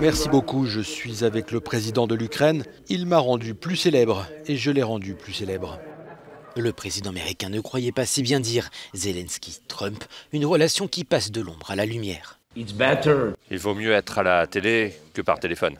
Merci beaucoup, je suis avec le président de l'Ukraine. Il m'a rendu plus célèbre et je l'ai rendu plus célèbre. Le président américain ne croyait pas si bien dire Zelensky-Trump, une relation qui passe de l'ombre à la lumière. Il vaut mieux être à la télé que par téléphone.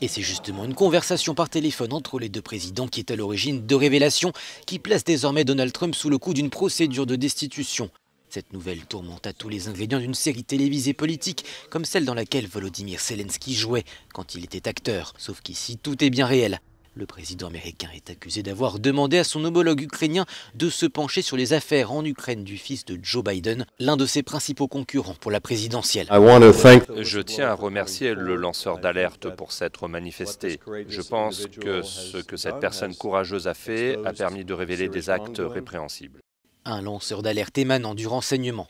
Et c'est justement une conversation par téléphone entre les deux présidents qui est à l'origine de révélations qui placent désormais Donald Trump sous le coup d'une procédure de destitution cette nouvelle tourmente à tous les ingrédients d'une série télévisée politique, comme celle dans laquelle Volodymyr Zelensky jouait quand il était acteur. Sauf qu'ici, tout est bien réel. Le président américain est accusé d'avoir demandé à son homologue ukrainien de se pencher sur les affaires en Ukraine du fils de Joe Biden, l'un de ses principaux concurrents pour la présidentielle. Je tiens à remercier le lanceur d'alerte pour s'être manifesté. Je pense que ce que cette personne courageuse a fait a permis de révéler des actes répréhensibles un lanceur d'alerte émanant du renseignement.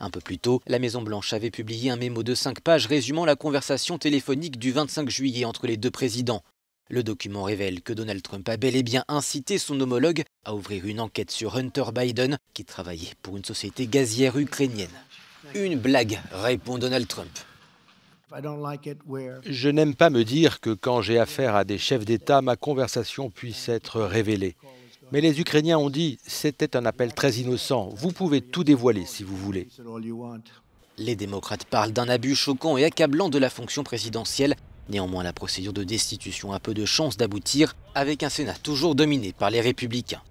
Un peu plus tôt, la Maison-Blanche avait publié un mémo de 5 pages résumant la conversation téléphonique du 25 juillet entre les deux présidents. Le document révèle que Donald Trump a bel et bien incité son homologue à ouvrir une enquête sur Hunter Biden, qui travaillait pour une société gazière ukrainienne. Une blague, répond Donald Trump. Je n'aime pas me dire que quand j'ai affaire à des chefs d'État, ma conversation puisse être révélée. Mais les Ukrainiens ont dit, c'était un appel très innocent, vous pouvez tout dévoiler si vous voulez. Les démocrates parlent d'un abus choquant et accablant de la fonction présidentielle. Néanmoins, la procédure de destitution a peu de chances d'aboutir avec un Sénat toujours dominé par les républicains.